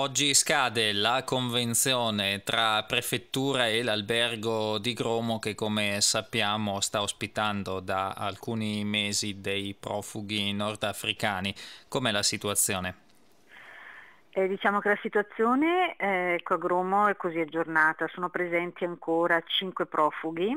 Oggi scade la convenzione tra prefettura e l'albergo di Gromo che come sappiamo sta ospitando da alcuni mesi dei profughi nordafricani. Com'è la situazione? Eh, diciamo che la situazione eh, ecco, a Gromo è così aggiornata, sono presenti ancora cinque profughi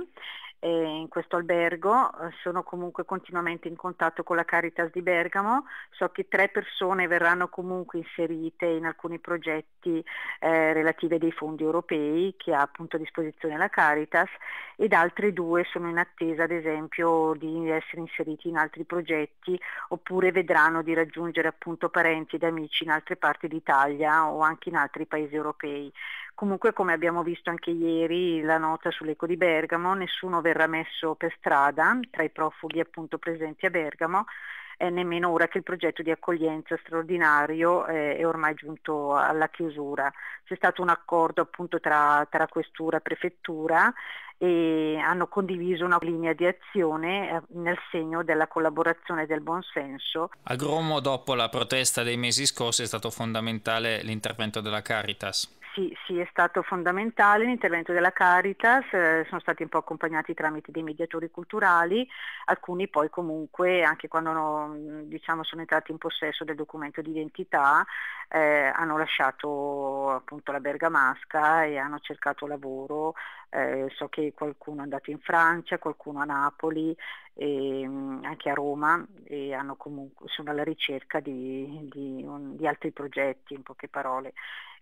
eh, in questo albergo, eh, sono comunque continuamente in contatto con la Caritas di Bergamo, so che tre persone verranno comunque inserite in alcuni progetti eh, relativi ai fondi europei che ha appunto a disposizione la Caritas ed altre due sono in attesa ad esempio di essere inseriti in altri progetti oppure vedranno di raggiungere appunto parenti ed amici in altre parti d'Italia o anche in altri paesi europei. Comunque come abbiamo visto anche ieri la nota sull'eco di Bergamo, nessuno verrà messo per strada tra i profughi appunto presenti a Bergamo, eh, nemmeno ora che il progetto di accoglienza straordinario eh, è ormai giunto alla chiusura. C'è stato un accordo appunto tra, tra questura e prefettura e hanno condiviso una linea di azione eh, nel segno della collaborazione e del buonsenso. A Gromo dopo la protesta dei mesi scorsi è stato fondamentale l'intervento della Caritas sì, sì, è stato fondamentale l'intervento della Caritas, eh, sono stati un po' accompagnati tramite dei mediatori culturali, alcuni poi comunque, anche quando no, diciamo, sono entrati in possesso del documento di identità, eh, hanno lasciato appunto la Bergamasca e hanno cercato lavoro, eh, so che qualcuno è andato in Francia, qualcuno a Napoli, e, anche a Roma e comunque, sono alla ricerca di, di, un, di altri progetti, in poche parole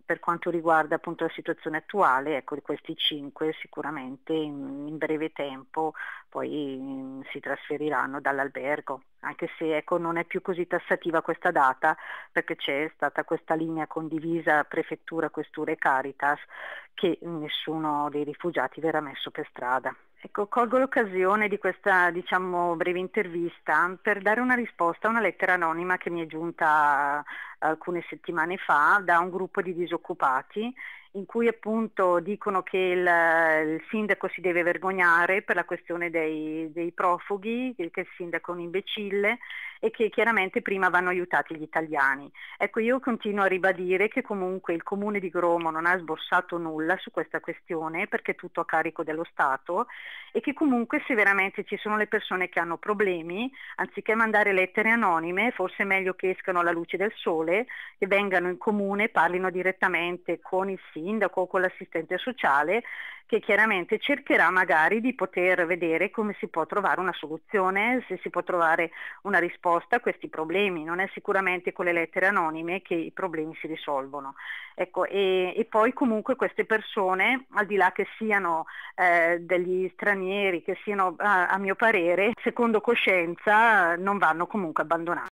per quanto riguarda appunto la situazione attuale, ecco questi cinque sicuramente in, in breve tempo poi in, mm, si trasferiranno dall'albergo, anche se ecco, non è più così tassativa questa data perché c'è stata questa linea condivisa prefettura, questura e Caritas che nessuno dei rifugiati verrà messo per strada. Ecco, colgo l'occasione di questa diciamo, breve intervista per dare una risposta a una lettera anonima che mi è giunta eh, alcune settimane fa da un gruppo di disoccupati in cui appunto dicono che il, il, sindaco si deve vergognare per la questione dei, dei, profughi, che il sindaco è un imbecille e che chiaramente prima vanno aiutati gli italiani. Ecco, io continuo a ribadire che comunque il comune di Gromo non ha sborsato nulla su questa questione perché è tutto a carico dello Stato e che comunque se veramente ci sono le persone che hanno problemi, anziché mandare lettere anonime, forse è meglio che escano alla luce del sole, che vengano in comune, parlino direttamente con il sindaco sindaco o con l'assistente sociale che chiaramente cercherà magari di poter vedere come si può trovare una soluzione, se si può trovare una risposta a questi problemi. Non è sicuramente con le lettere anonime che i problemi si risolvono. Ecco, e, e, poi comunque queste persone, al di là che siano eh, degli stranieri, che siano a, a mio parere, secondo coscienza non vanno comunque abbandonate.